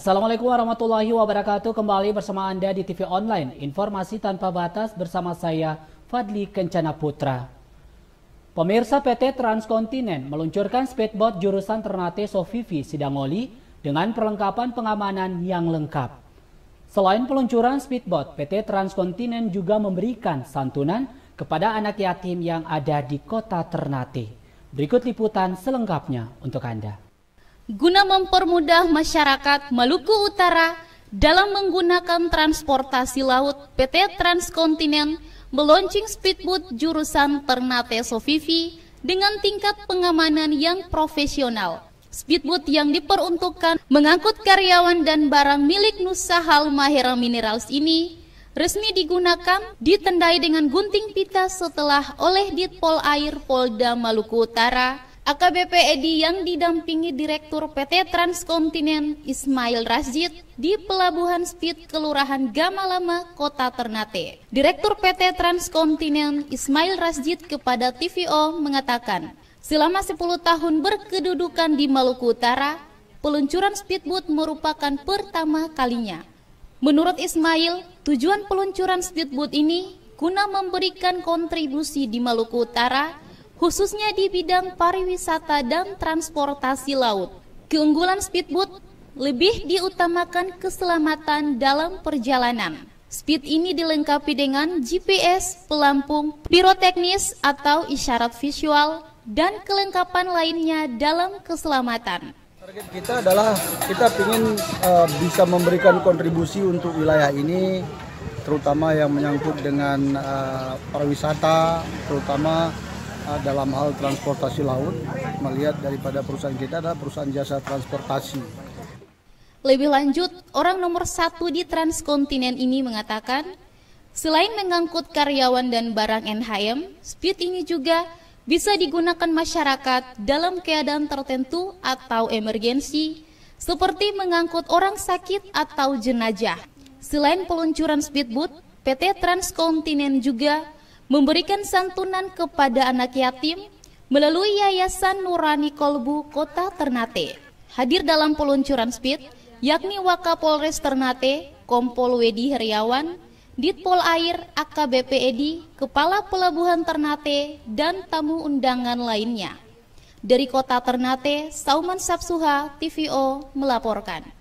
Assalamualaikum warahmatullahi wabarakatuh. Kembali bersama Anda di TV Online. Informasi tanpa batas bersama saya, Fadli Kencana Putra. Pemirsa PT Transkontinen meluncurkan speedboat jurusan Ternate Sofifi Sidangoli dengan perlengkapan pengamanan yang lengkap. Selain peluncuran speedboat, PT Transkontinen juga memberikan santunan kepada anak yatim yang ada di kota Ternate. Berikut liputan selengkapnya untuk Anda guna mempermudah masyarakat Maluku Utara dalam menggunakan transportasi laut PT Transkontinen meluncing speedboat jurusan Ternate Sofifi dengan tingkat pengamanan yang profesional. Speedboat yang diperuntukkan mengangkut karyawan dan barang milik Nusa Halmahera Minerals ini resmi digunakan ditendai dengan gunting pita setelah oleh Ditpol Air Polda Maluku Utara AKBP Edi yang didampingi Direktur PT Transkontinen Ismail Rasjid di Pelabuhan Speed Kelurahan Gamalama, Kota Ternate. Direktur PT Transkontinen Ismail Rasjid kepada TVO mengatakan, selama 10 tahun berkedudukan di Maluku Utara, peluncuran speedboat merupakan pertama kalinya. Menurut Ismail, tujuan peluncuran speedboat ini guna memberikan kontribusi di Maluku Utara khususnya di bidang pariwisata dan transportasi laut. Keunggulan speedboat lebih diutamakan keselamatan dalam perjalanan. Speed ini dilengkapi dengan GPS, pelampung, piroteknis atau isyarat visual, dan kelengkapan lainnya dalam keselamatan. Target kita adalah kita ingin uh, eh, bisa memberikan kontribusi untuk wilayah ini, terutama yang menyangkut dengan uh, pariwisata, terutama Eh, dalam hal transportasi laut melihat daripada perusahaan kita adalah perusahaan jasa transportasi. Lebih lanjut, orang nomor satu di Transkontinen ini mengatakan, selain mengangkut karyawan dan barang NHM, speed ini juga bisa digunakan masyarakat dalam keadaan tertentu atau emergensi, seperti mengangkut orang sakit atau jenajah. Selain peluncuran speedboat, PT Transkontinen juga memberikan santunan kepada anak yatim melalui Yayasan Nurani Kolbu Kota Ternate. Hadir dalam peluncuran speed, yakni Wakapolres Ternate, Kompol Wedi Heriawan, Ditpol Air AKBP Edi, Kepala Pelabuhan Ternate, dan tamu undangan lainnya. Dari kota Ternate, Sauman Sapsuha, TVO melaporkan.